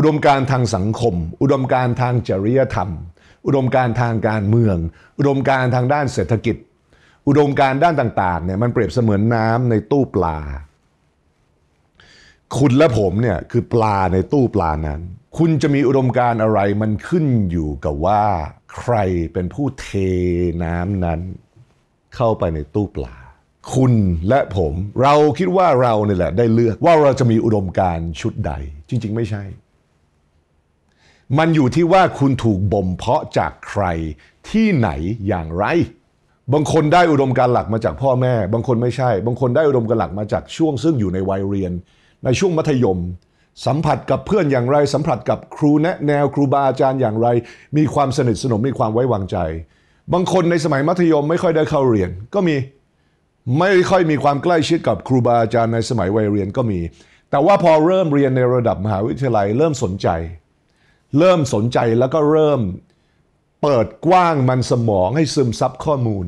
อุดมการทางสังคม อุดมการทางจริยธรรม อุดมการทางการเมือง อุดมการทางด้านเศรษฐกิจ อุดมการด้านต่างๆเนี่ยมันเปรียบเสมือนน้ำในตู้ปลา คุณและผมเนี่ยคือปลาในตู้ปลานั้น คุณจะมีอุดมการอะไรมันขึ้นอยู่กับว่า ใครเป็นผู้เทน้ำนั้น เข้าไปในตู้ปลา คุณและผมเราคิดว่าเราเนี่ยแหละได้เลือกว่าเราจะมีอุดมการชุดใด จริง ๆ ไม่ใช่มันอยู่ที่ว่าคุณถูกบ่มเพาะจากใครที่ไหนอย่างไร บางคนได้อุดมการหลักมาจากพ่อแม่ บางคนไม่ใช่ บางคนได้อุดมการหลักมาจากช่วงซึ่งอยู่ในวัยเรียน ในช่วงมัธยม สัมผัสกับเพื่อนอย่างไรสัมผัสกับครูแนะแนว ครูบาอาจารย์อย่างไรมีความสนิทสนมมีความไว้วางใจ บางคนในสมัยมัธยมไม่ค่อยได้เข้าเรียน ก็มี ไม่ค่อยมีความใกล้ชิดกับครูบาอาจารย์ในสมัยวัยเรียนก็มี แต่ว่าพอเริ่มเรียนในระดับมหาวิทยาลัยเริ่มสนใจเริ่มสนใจแล้วก็เริ่มเปิดกว้างมันสมองให้ซึมซับข้อมูล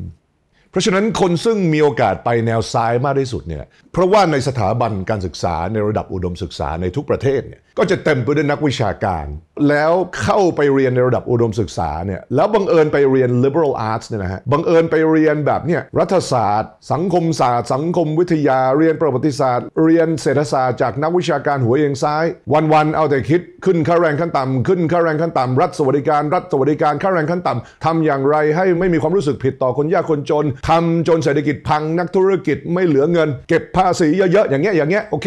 เพราะฉะนั้นคนซึ่งมีโอกาสไปแนวซ้ายมากที่สุดเนี่ยเพราะว่าในสถาบันการศึกษาในระดับอุดมศึกษาในทุกประเทศเนี่ยก็จะเต็มไปด้วยนักวิชาการแล้วเข้าไปเรียนในระดับอุดมศึกษาเนี่ยแล้วบังเอิญไปเรียน liberal arts เนี่ยนะฮะบังเอิญไปเรียนแบบเนี่ยรัฐศาสตร์ สังคมศาสตร์สังคมวิทยาเรียนประวัติศาสตร์ เรียนเศรษฐศาสตร์จาก นักวิชาการหัวเองซ้าย วันๆเอาแต่คิด ขึ้นค่าแรงขั้นต่ำขึ้นค่าแรงขั้นต่ำรัฐสวัสดิการรัฐสวัสดิการค่าแรงขั้นต่ำทำอย่างไรให้ไม่มีความรู้สึกผิดต่อคนยากคนจนทำจนเศรษฐกิจพังนักธุรกิจไม่เหลือเงิน เก็บภาษีเยอะ ๆ อย่างเงี้ยอย่างเงี้ยโอเค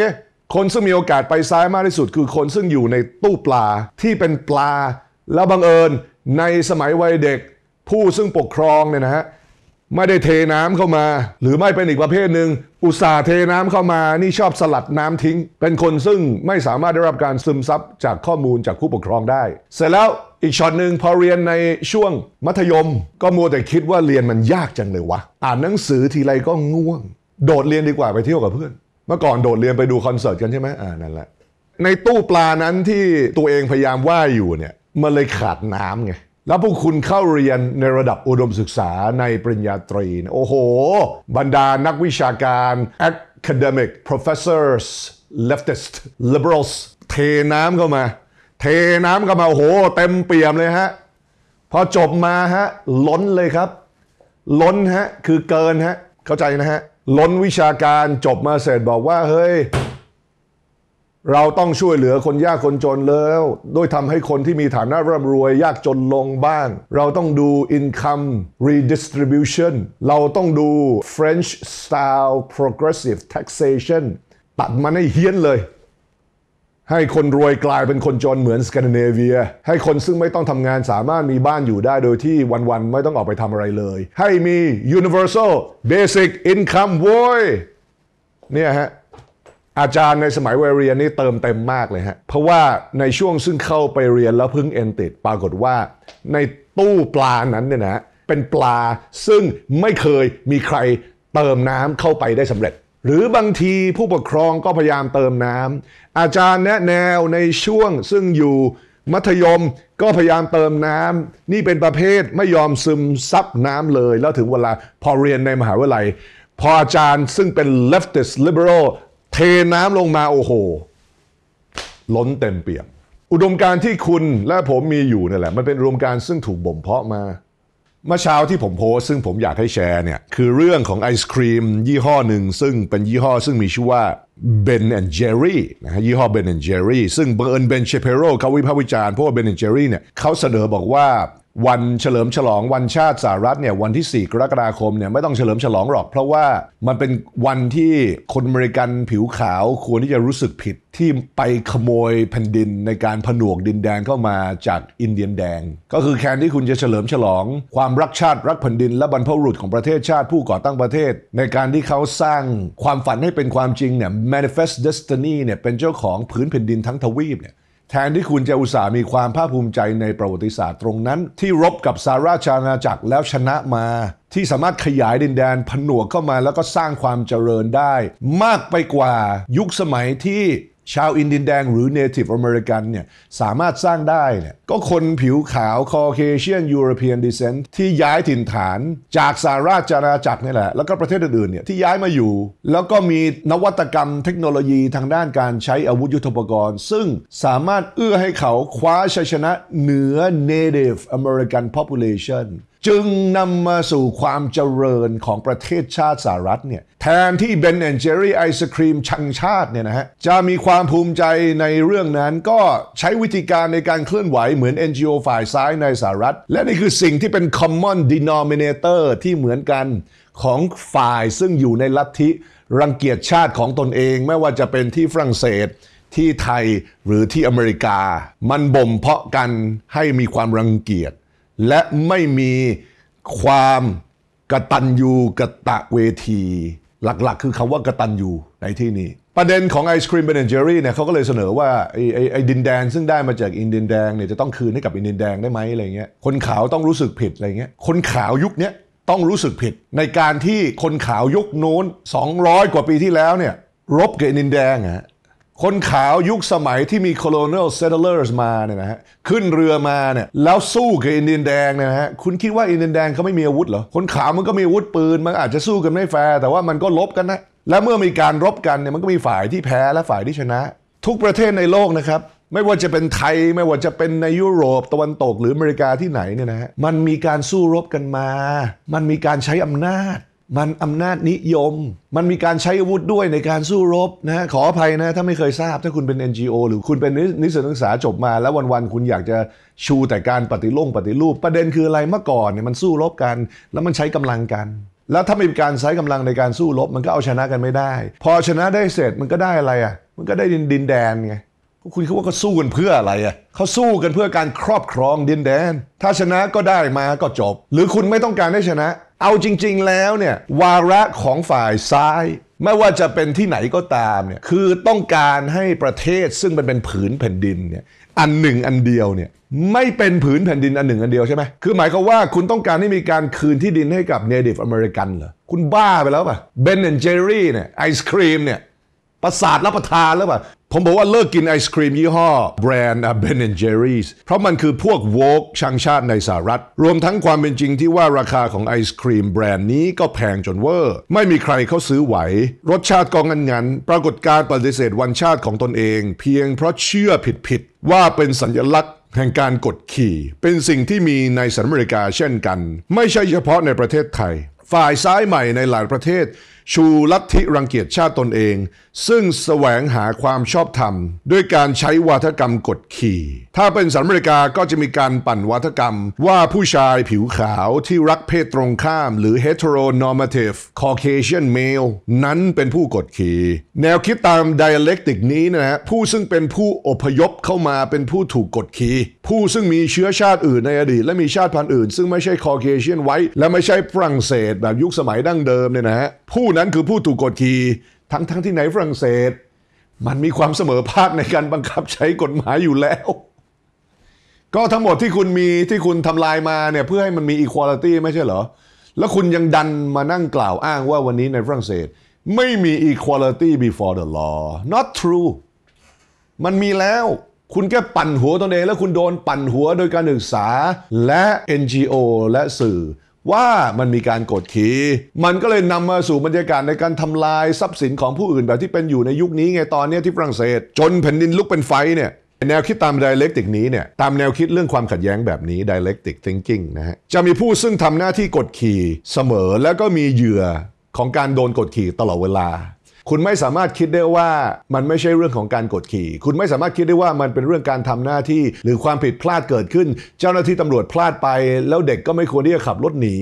คนซึ่งมีโอกาสไปซ้ายมากที่สุด คือคนซึ่งอยู่ในตู้ปลาที่เป็นปลา แล้วบังเอิญในสมัยวัยเด็กผู้ซึ่งปกครองเนี่ยนะฮะไม่ได้เทน้ำเข้ามา หรือไม่เป็นอีกประเภทหนึ่งอุตสาห์เทน้ำเข้ามา นี่ชอบสลัดน้ำทิ้ง เป็นคนซึ่งไม่สามารถได้รับการซึมซับจากข้อมูลจากผู้ปกครองได้ เสร็จแล้วอีกช็อตหนึ่งพอเรียนในช่วงมัธยม ก็มัวแต่คิดว่าเรียนมันยากจังเลยวะอ่านหนังสือทีไรก็ง่วง โดดเรียนดีกว่าไปเที่ยวกับเพื่อนเมื่อก่อนโดดเรียนไปดูคอนเสิร์ตกันใช่ไหมอ่านั่นแหละในตู้ปลานั้นที่ตัวเองพยายามว่ายอยู่เนี่ยมันเลยขาดน้ำไงแล้วพวกคุณเข้าเรียนในระดับอุดมศึกษาในปริญญาตรี โอ้โห บรรดานักวิชาการ academic professors leftist liberals เทน้ำเข้ามา เทน้ำเข้ามา โอ้โห เต็มเปี่ยมเลยฮะ พอจบมาฮะ ล้นเลยครับ ล้นฮะ คือเกินฮะ เข้าใจนะฮะ ล้นวิชาการจบมาเสร็จบอกว่า เฮ้ยเราต้องช่วยเหลือคนยากคนจนแล้วด้วยทำให้คนที่มีฐานะร่ำรวยยากจนลงบ้าง เราต้องดู income redistribution เราต้องดู French style progressive taxation ตัดมันให้เฮี้ยนเลย ให้คนรวยกลายเป็นคนจนเหมือนสแกนดิเนเวีย ให้คนซึ่งไม่ต้องทำงานสามารถมีบ้านอยู่ได้โดยที่วัน ๆ ไม่ต้องออกไปทำอะไรเลย ให้มี universal basic income โว้ยเนี่ยฮะอาจารย์ในสมัยวัยเรียนนี่เติมเต็มมากเลยฮะ เพราะว่าในช่วงซึ่งเข้าไปเรียนแล้วเพิ่งเอนติดปรากฏว่าในตู้ปลานั้นเนี่ยนะเป็นปลาซึ่งไม่เคยมีใครเติมน้ำเข้าไปได้สำเร็จ หรือบางทีผู้ปกครองก็พยายามเติมน้ำอาจารย์แนะแนวในช่วงซึ่งอยู่มัธยมก็พยายามเติมน้ำ นี่เป็นประเภทไม่ยอมซึมซับน้ำเลยแล้วถึงเวลาพอเรียนในมหาวิทยาลัย พออาจารย์ซึ่งเป็น leftist liberal เทน้ำลงมาโอ้โห ล้นเต็มเปี่ยมอุดมการที่คุณและผมมีอยู่นี่แหละมันเป็นอุดมการซึ่งถูกบ่มเพาะมา เมื่อเช้าที่ผมโพสซึ่งผมอยากให้แชร์เนี่ยคือเรื่องของไอศครีมยี่ห้อหนึ่ง ซึ่งเป็นยี่ห้อซึ่งมีชื่อว่า Ben and Jerry นะฮะยี่ห้อ Ben and Jerry ซึ่งเบอร์เอิเบนเชเปโรเขาวิพากษ์วิจารณ์เพราะว่า Ben and Jerry เนี่ยเขาเสนอบอกว่าวันเฉลิมฉลองวันชาติสหรัฐเนี่ยวันที่4กรกฎาคมเนี่ยไม่ต้องเฉลิมฉลองหรอกเพราะว่ามันเป็นวันที่คนอเมริกันผิวขาวควรที่จะรู้สึกผิดที่ไปขโมยแผ่นดินในการผนวกดินแดนเข้ามาจากอินเดียนแดง ก็คือแคนที่คุณจะเฉลิมฉลองความรักชาติรักแผ่นดินและบรรพบุรุษของประเทศชาติผู้ก่อตั้งประเทศ ในการที่เขาสร้างความฝันให้เป็นความจริงเนี่ย manifest destiny เนี่ยเป็นเจ้าของพื้นแผ่นดินทั้งทวีปเนี่ยแทนที่คุณจะอุตส่าห์มีความภาคภูมิใจในประวัติศาสตร์ตรงนั้น ที่รบกับสาราชาณาจักรแล้วชนะมา ที่สามารถขยายดินแดนผนวกเข้ามาแล้วก็สร้างความเจริญได้ มากไปกว่ายุคสมัยที่ชาวอินดินแดง หรือ Native American เนี่ยสามารถสร้างได้เนี่ยก็คนผิวขาวคอเคเชียนยูโรเปียนดิเซนที่ย้ายถิ่นฐานจากสหราชอาณาจักรนี่แหละแล้วก็ประเทศอื่นๆเนี่ยที่ย้ายมาอยู่ แล้วก็มีนวัตกรรมเทคโนโลยีทางด้านการใช้อาวุธยุทโธปกรณ์ ซึ่งสามารถเอื้อให้เขาคว้าชัยชนะเหนือ Native American population จึงนำมาสู่ความเจริญของประเทศชาติสหรัฐเนี่ยแทนที่เบนแอนเจอรี่ไอศครีมชังชาติเนี่ยนะฮะจะมีความภูมิใจในเรื่องนั้นก็ใช้วิธีการในการเคลื่อนไหวเหมือน NGO ฝ่ายซ้ายในสหรัฐ และนี่คือสิ่งที่เป็น common denominator ที่เหมือนกันของฝ่ายซึ่งอยู่ในลัทธิรังเกียจชาติของตนเองไม่ว่าจะเป็นที่ฝรั่งเศสที่ไทยหรือที่อเมริกา มันบ่มเพาะกันให้มีความรังเกียจและไม่มีความกระตันยูกระตะเวทีหลักๆ คือคำว่ากระตันยูในที่นี้ ประเด็นของไอศครีมเบนเจอรี่เนี่ยเขาก็เลยเสนอว่าไอไอไอดินแดงซึ่งได้มาจากอินดินแดงเนี่ยจะต้องคืนให้กับอินดินแดงได้ไหมอะไรเงี้ยคนขาวต้องรู้สึกผิดอะไรเงี้ยคนขาวยุคนี้ต้องรู้สึกผิด ในการที่คนขาวยุคโน้น 200 กว่าปีที่แล้วเนี่ยรบกับอินดินแดงอะคนขาวยุคสมัยที่มี colonial settlers มาเนี่ยนะฮะขึ้นเรือมาเนี่ยแล้วสู้กับอินเดียนแดงเนี่ยนะฮะคุณคิดว่าอินเดียนแดงเขาไม่มีอาวุธเหรอคนขาวมันก็มีอาวุธปืน มันอาจจะสู้กันไม่แฟร์แต่ว่ามันก็ลบกันนะ และเมื่อมีการรบกันเนี่ยมันก็มีฝ่ายที่แพ้และฝ่ายที่ชนะ ทุกประเทศในโลกนะครับไม่ว่าจะเป็นไทย ไม่ว่าจะเป็นในยุโรปตะวันตกหรืออเมริกาที่ไหนเนี่ยนะฮะมันมีการสู้รบกันมา มันมีการใช้อำนาจมันอำนาจนิยม มันมีการใช้อาวุธด้วยในการสู้รบนะขออภัยนะถ้าไม่เคยทราบ ถ้าคุณเป็น NGO หรือคุณเป็นนิสิตนักศึกษาจบมา แล้ววันๆคุณอยากจะชูแต่การปฏิรูปปฏิรูป ประเด็นคืออะไรเมื่อก่อนเนี่ยมันสู้รบกัน แล้วมันใช้กำลังกัน แล้วถ้าไม่มีการใช้กำลังในการสู้รบ มันก็เอาชนะกันไม่ได้ พอชนะได้เสร็จมันก็ได้อะไรอ่ะมันก็ได้ดินดินแดนไงคุณคิดว่าเขาสู้กันเพื่ออะไรอ่ะเขาสู้กันเพื่อการครอบครองดินแดน ถ้าชนะก็ได้มาก็จบ หรือคุณไม่ต้องการได้ชนะเอาจริงๆแล้วเนี่ยวาระของฝ่ายซ้าย ไม่ว่าจะเป็นที่ไหนก็ตามเนี่ยคือต้องการให้ประเทศซึ่งมันเป็นผืนแผ่นดินเนี่ยอันหนึ่งอันเดียวเนี่ยไม่เป็นผืนแผ่นดินอันหนึ่งอันเดียวใช่ไหมคือหมายความว่าคุณต้องการให้มีการคืนที่ดินให้กับ Native American เหรอคุณบ้าไปแล้วป่ะเบนแอนเจอรี่เนี่ยไอศครีมเนี่ยประสาทรับประทานแล้วป่ะ ผมบอกว่าเลิกกินไอศครีมยี่ห้อแบรนด์เบนเจอรี่เพราะมันคือพวกโวกชังชาติในสหรัฐ รวมทั้งความเป็นจริงที่ว่าราคาของไอศครีมแบรนด์นี้ก็แพงจนเวอร์ ไม่มีใครเขาซื้อไหว รสชาติกองงันงนปรากฏการปฏิเสธวันชาติของตนเอง เพียงเพราะเชื่อผิดๆว่าเป็นสัญลักษณ์แห่งการกดขี่ เป็นสิ่งที่มีในสหรัฐอเมริกาเช่นกัน ไม่ใช่เฉพาะในประเทศไทย ฝ่ายซ้ายใหม่ในหลายประเทศชูลัทธิรังเกียจชาติตนเอง ซึ่งแสวงหาความชอบธรรม ด้วยการใช้วาทกรรมกดขี่ ถ้าเป็นสหรัฐอเมริกาก็จะมีการปั่นวาทกรรม ว่าผู้ชายผิวขาวที่รักเพศตรงข้าม หรือ heteronormative Caucasian male นั้นเป็นผู้กดขี่แนวคิดตาม dialectic นี้นะฮะผู้ซึ่งเป็นผู้อพยพเข้ามาเป็นผู้ถูกกดขี่ผู้ซึ่งมีเชื้อชาติอื่นในอดีตและมีชาติพันธุ์อื่น ซึ่งไม่ใช่ Caucasian ไว้และไม่ใช่ฝรั่งเศสแบบยุคสมัยดั้งเดิมเนี่ยนะฮะผู้นั้นคือผู้ถูกกดขี่ทั้งทั้งที่ในฝรั่งเศส มันมีความเสมอภาคในการบังคับใช้กฎหมายอยู่แล้ว ก็ทั้งหมดที่คุณมีที่คุณทำลายมาเนี่ยเพื่อให้มันมีอีควอลิตี้ไม่ใช่เหรอ แล้วคุณยังดันมานั่งกล่าวอ้างว่าวันนี้ในฝรั่งเศสไม่มีอควอลิตี้ before the law not true มันมีแล้วคุณแค่ปั่นหัวตนเองแล้วคุณโดนปั่นหัวโดยการศึกษาและ NGO และสื่อว่ามันมีการกดขี่ มันก็เลยนำมาสู่บรรยากาศในการทำลายทรัพย์สินของผู้อื่นแบบที่เป็นอยู่ในยุคนี้ไงตอนนี้ที่ฝรั่งเศส จนแผ่นดินลุกเป็นไฟเนี่ยแนวคิดตามดิเรกติกนี้เนี่ยตามแนวคิดเรื่องความขัดแย้งแบบนี้ไดเล็กติก thinking นะฮะจะมีผู้ซึ่งทำหน้าที่กดขี่เสมอแล้วก็มีเหยื่อของการโดนกดขี่ตลอดเวลาคุณไม่สามารถคิดได้ว่ามันไม่ใช่เรื่องของการกดขี่ คุณไม่สามารถคิดได้ว่ามันเป็นเรื่องการทำหน้าที่หรือความผิดพลาดเกิดขึ้น เจ้าหน้าที่ตำรวจพลาดไป แล้วเด็กก็ไม่ควรที่จะขับรถหนี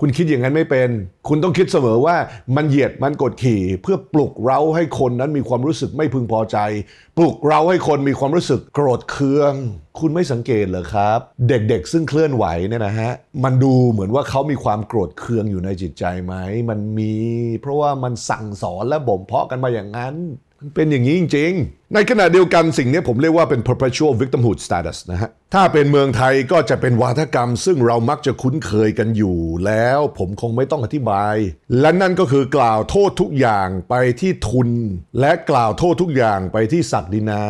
คุณคิดอย่างนั้นไม่เป็น คุณต้องคิดเสมอว่ามันเหยียดมันกดขี่ เพื่อปลุกเร้าให้คนนั้นมีความรู้สึกไม่พึงพอใจ ปลุกเร้าให้คนมีความรู้สึกโกรธเคือง คุณไม่สังเกตเหรอครับ เด็ก ๆ ซึ่งเคลื่อนไหวเนี่ยนะฮะมันดูเหมือนว่าเขามีความโกรธเคืองอยู่ในจิตใจไหมมันมีเพราะว่ามันสั่งสอนและบ่มเพาะกันมาอย่างนั้น มันเป็นอย่างนี้จริงๆ ในขณะเดียวกันสิ่งนี้ผมเรียกว่าเป็น perpetual victimhood status นะฮะ ถ้าเป็นเมืองไทยก็จะเป็นวาทกรรม ซึ่งเรามักจะคุ้นเคยกันอยู่แล้วผมคงไม่ต้องอธิบาย และนั่นก็คือกล่าวโทษทุกอย่างไปที่ทุน และกล่าวโทษทุกอย่างไปที่ศักดินา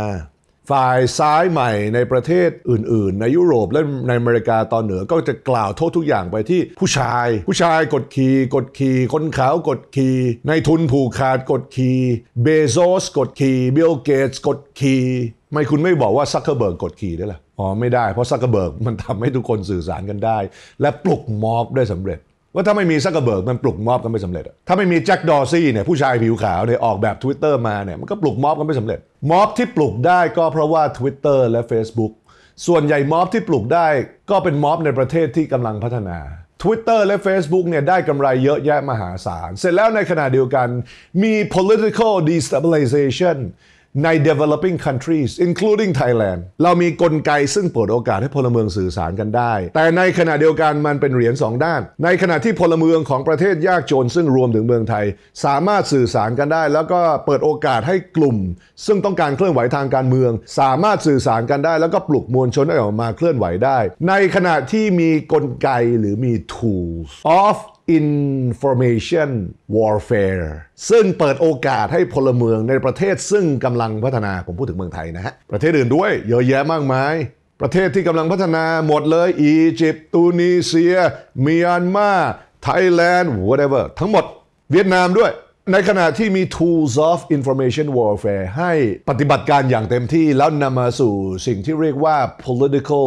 ฝ่ายซ้ายใหม่ในประเทศอื่น ๆ ในยุโรปและในอเมริกาตอนเหนือก็จะกล่าวโทษทุกอย่างไปที่ผู้ชายผู้ชายกดขี่กดขี่คนขาวกดขี่ในทุนผูกขาดกดขี่เบโซสกดขี่บิลเกตส์กดขี่ไม่คุณไม่บอกว่าซักเคอร์เบิร์กกดขี่ได้หรออ๋อไม่ได้เพราะซักเคอร์เบิร์กมันทำให้ทุกคนสื่อสารกันได้ และปลุกมอบได้สำเร็จว่าถ้าไม่มีซักกร์เบิกมันปลุกม็อบกันไม่สำเร็จถ้าไม่มีแจ็คดอซี่เนี่ยผู้ชายผิวขาวเนี่ยออกแบบ Twitter มาเนี่ยมันก็ปลุกม็อบกันไม่สำเร็จ ม็อบที่ปลุกได้ก็เพราะว่า Twitter และ Facebook ส่วนใหญ่ม็อบที่ปลุกได้ก็เป็นม็อบในประเทศที่กำลังพัฒนา Twitter และ Facebook เนี่ยได้กำไรเยอะแยะมหาศาล เสร็จแล้วในขณะเดียวกันมี political destabilization ใน developing countries including Thailand เรามีกลไกซึ่งเปิดโอกาสให้พลเมืองสื่อสารกันได้ แต่ในขณะเดียวกันมันเป็นเหรียญสองด้าน ในขณะที่พลเมืองของประเทศยากจนซึ่งรวมถึงเมืองไทย สามารถสื่อสารกันได้ แล้วก็เปิดโอกาสให้กลุ่ม ซึ่งต้องการเคลื่อนไหวทางการเมือง สามารถสื่อสารกันได้ แล้วก็ปลุกมวลชนให้ออกมาเคลื่อนไหวได้ ในขณะที่มีกลไกหรือมี tools of Information Warfare ซึ่งเปิดโอกาสให้พลเมืองในประเทศซึ่งกำลังพัฒนา ผมพูดถึงเมืองไทยนะฮะ ประเทศอื่นด้วย เยอะแยะมากมาย ประเทศที่กำลังพัฒนาหมดเลย อียิปต์ตูนิเซียเมียนมาไทยแลนด์ whatever ทั้งหมดเวียดนามด้วย ในขณะที่มี tools of information warfare ให้ปฏิบัติการอย่างเต็มที่แล้วนำมาสู่สิ่งที่เรียกว่า political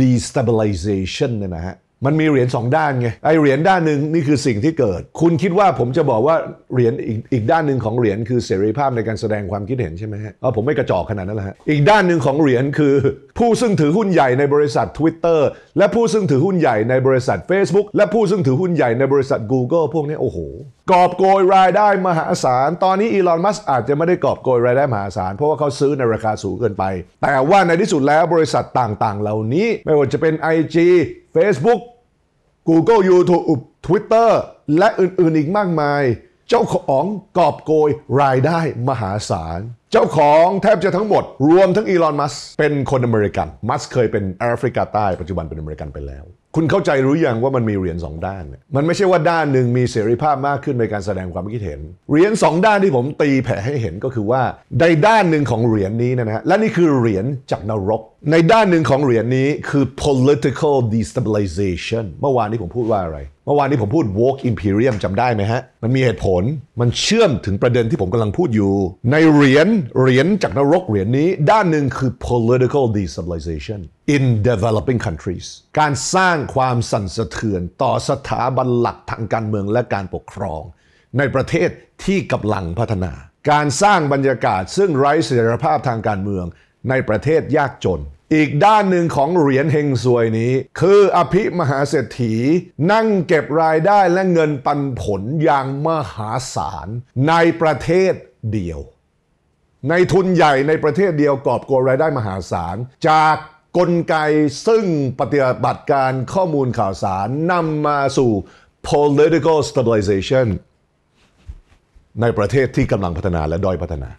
destabilization เนี่ยนะฮะมันมีเหรียญสองด้านไงไอเหรียญด้านหนึ่งนี่คือสิ่งที่เกิด คุณคิดว่าผมจะบอกว่า เหรียญอีกอีกด้านหนึ่งของเหรียญคือเสรีภาพในการแสดงความคิดเห็นใช่ไหมฮะอ๋อผมไม่กระจอกขนาดนั้นแหละฮะอีกด้านหนึ่งของเหรียญคือ ผู้ซึ่งถือหุ้นใหญ่ในบริษัท Twitter และผู้ซึ่งถือหุ้นใหญ่ในบริษัท Facebook และผู้ซึ่งถือหุ้นใหญ่ในบริษัท Google พวกนี้โอ้โหกอบโกยรายได้มหาศาลตอนนี้อีลอนมัสอาจจะไม่ได้กอบโกยรายได้มหาศาลเพราะว่าเขาซื้อในราคาสูงเกินไป แต่ว่าในที่สุดแล้วบริษัทต่างๆ เหล่านี้ไม่ว่าจะเป็น IG Facebook Google YouTube Twitter และอื่นๆ อีกมากมาย เจ้าของกอบโกยรายได้มหาศาล เจ้าของแทบจะทั้งหมดรวมทั้งอีลอน มัส เป็นคนอเมริกัน มัสเคยเป็นแอฟริกาใต้ปัจจุบันเป็นอเมริกันไปแล้ว คุณเข้าใจรู้อย่างว่ามันมีเหรียญสองด้าน มันไม่ใช่ว่าด้านหนึ่งมีเสรีภาพมากขึ้นในการแสดงความคิดเห็น เหรียญสองด้านที่ผมตีแผ่ให้เห็นก็คือว่าในด้านหนึ่งของเหรียญนี้นะฮะ และนี่คือเหรียญจากนรกในด้านหนึ่งของเหรียญนนี้คือ political destabilization เมื่อวานนี้ผมพูดว่าอะไร เมื่อวานนี้ผมพูด woke imperium จำได้ไหมฮะ มันมีเหตุผลมันเชื่อมถึงประเด็นที่ผมกำลังพูดอยู่ ในเหรียญ เหรียญจากนรกเหรียญนนี้ด้านหนึ่งคือ political destabilization in developing countries การสร้างความสั่นสะเทือนต่อสถาบันหลักทางการเมืองและการปกครอง ในประเทศที่กำลังพัฒนา การสร้างบรรยากาศ ซึ่งไร้เสถียรภาพทางการเมืองในประเทศยากจน อีกด้านหนึ่งของเหรียญเฮงซวยนี้ คืออภิมหาเศรษฐี นั่งเก็บรายได้และเงินปันผลอย่างมหาศาล ในประเทศเดียว ในทุนใหญ่ในประเทศเดียวกอบโกยรายได้มหาศาล จากกลไกซึ่งปฏิบัติการข้อมูลข่าวสาร นำมาสู่ political stabilization ในประเทศที่กำลังพัฒนาและด้อยพัฒนา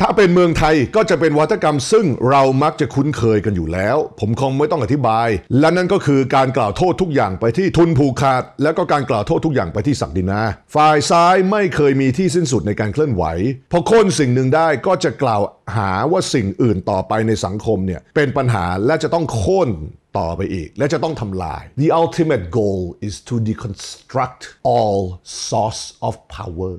ถ้าเป็นเมืองไทยก็จะเป็นวัฒกรรมซึ่งเรามักจะคุ้นเคยกันอยู่แล้ว ผมคงไม่ต้องอธิบายและนั่นก็คือการกล่าวโทษทุกอย่างไปที่ทุนผูกขาด แล้วก็การกล่าวโทษทุกอย่างไปที่ศักดินาฝ่ายซ้ายไม่เคยมีที่สิ้นสุดในการเคลื่อนไหวพอโค่นสิ่งหนึ่งได้ก็จะกล่าวหาว่าสิ่งอื่นต่อไปในสังคมเนี่ยเป็นปัญหาและจะต้องโค่นต่อไปอีกและจะต้องทำลาย The ultimate goal is to deconstruct all source of power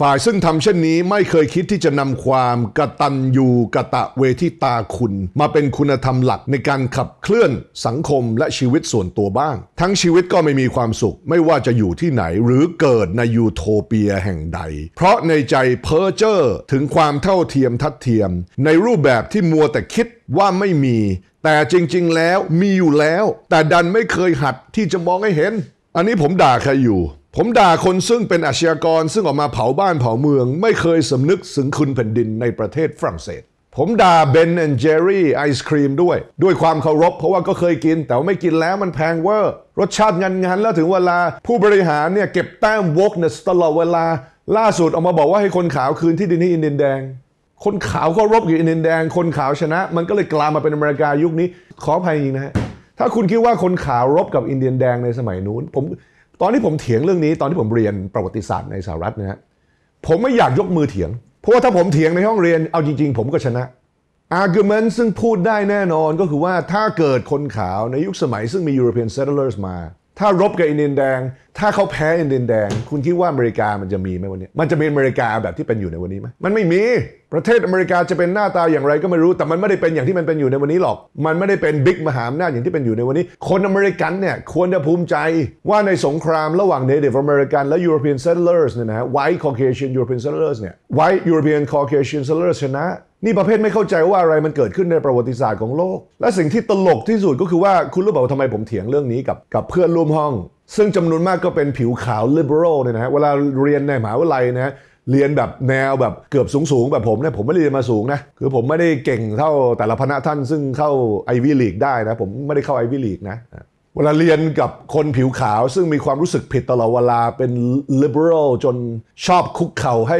ฝ่ายซึ่งทำเช่นนี้ไม่เคยคิดที่จะนำความกระตันยูกะตะเวทิตาคุณ มาเป็นคุณธรรมหลักในการขับเคลื่อนสังคมและชีวิตส่วนตัวบ้าง ทั้งชีวิตก็ไม่มีความสุข ไม่ว่าจะอยู่ที่ไหนหรือเกิดในยูโทเปียแห่งใด เพราะในใจเพ้อเจอ้อถึงความเท่าเทียมทัดเทียม ในรูปแบบที่มัวแต่คิดว่าไม่มี แต่จริงๆ แล้วมีอยู่แล้ว แต่ดันไม่เคยหัดที่จะมองให้เห็น อันนี้ผมด่าใครอยู่ผมด่าคนซึ่งเป็นอาชญากรซึ่งออกมาเผาบ้านเผาเมือง ไม่เคยสำนึกถึงคุณแผ่นดินในประเทศฝรั่งเศส ผมด่าเบนแอนเจอรี่ไอศครีมด้วย ด้วยความเคารพเพราะว่าก็เคยกิน แต่ไม่กินแล้วมันแพงเวอร์ รสชาติงันงันแล้วถึงเวลา ผู้บริหารเนี่ยเก็บแต้มวกเนสตลอดเวลา ล่าสุดออกมาบอกว่าให้คนขาวคืนที่ดินให้อินเดียนแดง คนขาวก็รบกับอินเดียนแดง คนขาวชนะ มันก็เลยกลายมาเป็นอเมริกายุคนี้ ขออภัยจริงนะฮะถ้าคุณคิดว่าคนขาวรบกับอินเดียนแดงในสมัยนู้นผมตอนที่ผมเถียงเรื่องนี้ตอนที่ผมเรียนประวัติศาสตร์ในสหรัฐนะฮะผมไม่อยากยกมือเถียง เพราะว่าถ้าผมเถียงในห้องเรียนเอาจริง ๆ ผมก็ชนะ argument ซึ่งพูดได้แน่นอนก็คือว่าถ้าเกิดคนขาวในยุคสมัยซึ่งมี European settlers มาถ้ารบกับอินเดียนแดง ถ้าเขาแพ้อินเดียนแดง คุณคิดว่าอเมริกามันจะมีไหมวันนี้ มันจะเป็นอเมริกาแบบที่เป็นอยู่ในวันนี้ไหมมันไม่มี ประเทศอเมริกาจะเป็นหน้าตาอย่างไรก็ไม่รู้ แต่มันไม่ได้เป็นอย่างที่มันเป็นอยู่ในวันนี้หรอก มันไม่ได้เป็นบิ๊กมหาอำนาจอย่างที่เป็นอยู่ในวันนี้ คนอเมริกันเนี่ยควรจะภูมิใจว่าในสงครามระหว่าง n a t i v ์อเมริกันและ e u r o ป e a นเ e เ t อร์สเนี่ยนะไวท์คอคเ c a ย i a n e u r ป p e นเ s อร์สเนี่ยไวท์ย e โรป p e น n c อคเ a s i a เ s e t t ชนะนี่ประเภทไม่เข้าใจว่าอะไรมันเกิดขึ้นในประวัติศาสตร์ของโลก และสิ่งที่ตลกที่สุดก็คือว่า คุณรู้เปล่าทำไมผมเถียงเรื่องนี้กับกับเพื่อนร่วมห้อง ซึ่งจำนวนมากก็เป็นผิวขาว liberal เนี่ยนะฮะ เวลาเรียนในมหาวิทยาลัยนะ เรียนแบบแนวแบบเกือบสูง ๆ แบบผมเนี่ยผมไม่ได้เรียนมาสูงนะ คือผมไม่ได้เก่งเท่าแต่ละพณะท่าน ซึ่งเข้าไอวิลีกได้นะผมไม่ได้เข้าไอวิลีกนะ เวลาเรียนกับคนผิวขาว ซึ่งมีความรู้สึกผิดตลอดเวลาเป็น liberal จนชอบคุกเข่าให้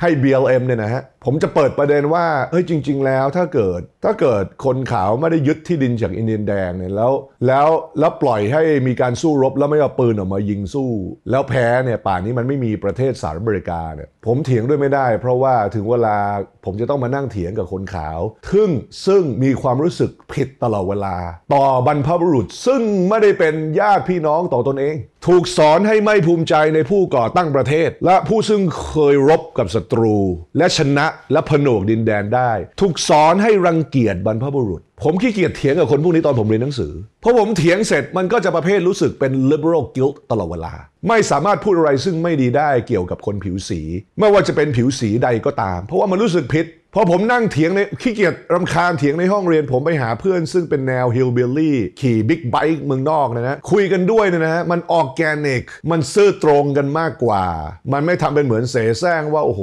ให้ BLM เนี่ยนะฮะผมจะเปิดประเด็นว่าเฮ้ยจริงๆ แล้วถ้าเกิดถ้าเกิดคนขาวไม่ได้ยึดที่ดินจากอินเดียนแดงเนี่ยแล้ว แล้วแล้วปล่อยให้มีการสู้รบแล้วไม่เอาปืนออกมายิงสู้ แล้วแพ้เนี่ยป่านนี้มันไม่มีประเทศสหรัฐอเมริกาเนี่ยผมเถียงด้วยไม่ได้ เพราะว่าถึงเวลาผมจะต้องมานั่งเถียงกับคนขาวทึ่งซึ่งมีความรู้สึกผิดตลอดเวลา ต่อบรรพบุรุษซึ่งไม่ได้เป็นญาติพี่น้องต่อตนเองถูกสอนให้ไม่ภูมิใจในผู้ก่อตั้งประเทศ และผู้ซึ่งเคยรบกับศัตรู และชนะและผนวกดินแดนได้ ถูกสอนให้รังเกียจบรรพบุรุษผมขี้เกียจเถียงกับคนพวกนี้ตอนผมเรียนหนังสือ เพราะผมเถียงเสร็จมันก็จะประเภทรู้สึกเป็น liberal guilt ตลอดเวลา ไม่สามารถพูดอะไรซึ่งไม่ดีได้เกี่ยวกับคนผิวสี ไม่ว่าจะเป็นผิวสีใดก็ตาม เพราะว่ามันรู้สึกผิดพอผมนั่งเถียงในขี้เกียจรำคาญเถียงในห้องเรียนผมไปหาเพื่อน ซึ่งเป็นแนวฮิลเบลลี่ขี่บิ๊กไบค์เมืองนอกนะนะ คุยกันด้วยนะนะมันออแกนิกมันซื่อตรงกันมากกว่า มันไม่ทำเป็นเหมือนเสแสร้งว่าโอ้โห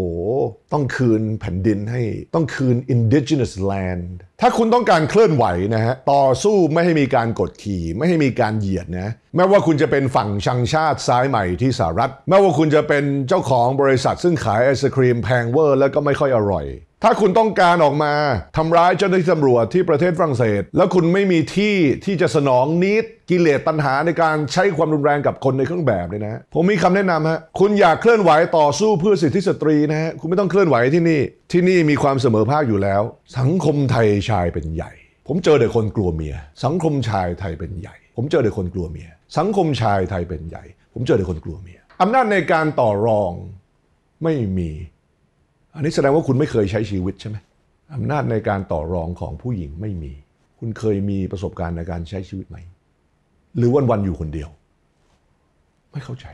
ต้องคืนแผ่นดินให้ต้องคืน indigenous land ถ้าคุณต้องการเคลื่อนไหวนะฮะต่อสู้ไม่ให้มีการกดขี่ไม่ให้มีการเหยียดนะแม้ว่าคุณจะเป็นฝั่งชังชาติซ้ายใหม่ที่สหรัฐ แม้ว่าคุณจะเป็นเจ้าของบริษัทซึ่งขายไอศครีมแพงเวอร์แล้วก็ไม่ค่อยอร่อยถ้าคุณต้องการออกมา ทำร้ายเจ้าหน้าที่ตำรวจที่ประเทศฝรั่งเศส แล้วคุณไม่มีที่ที่จะสนองนิดกิเลสตัณหาในการใช้ความรุนแรงกับคนในเครื่องแบบเลยนะ ผมมีคำแนะนำฮะคุณอยากเคลื่อนไหวต่อสู้เพื่อสิทธิสตรีนะฮะคุณไม่ต้องเคลื่อนไหวที่นี่ ที่นี่มีความเสมอภาคอยู่แล้ว สังคมไทยชายเป็นใหญ่ ผมเจอด็กคนกลัวเมีย สังคมชายไทยเป็นใหญ่ ผมเจอด็กคนกลัวเมีย สังคมชายไทยเป็นใหญ่ ผมเจอด็กคนกลัวเมียอำนาจในการต่อรองไม่มีอันนี้แสดงว่าคุณไม่เคยใช้ชีวิตใช่ไหมอำนาจในการต่อรองของผู้หญิงไม่มี คุณเคยมีประสบการณ์ในการใช้ชีวิตไหมหรือวันวันอยู่คนเดียว ไม่เข้าใจ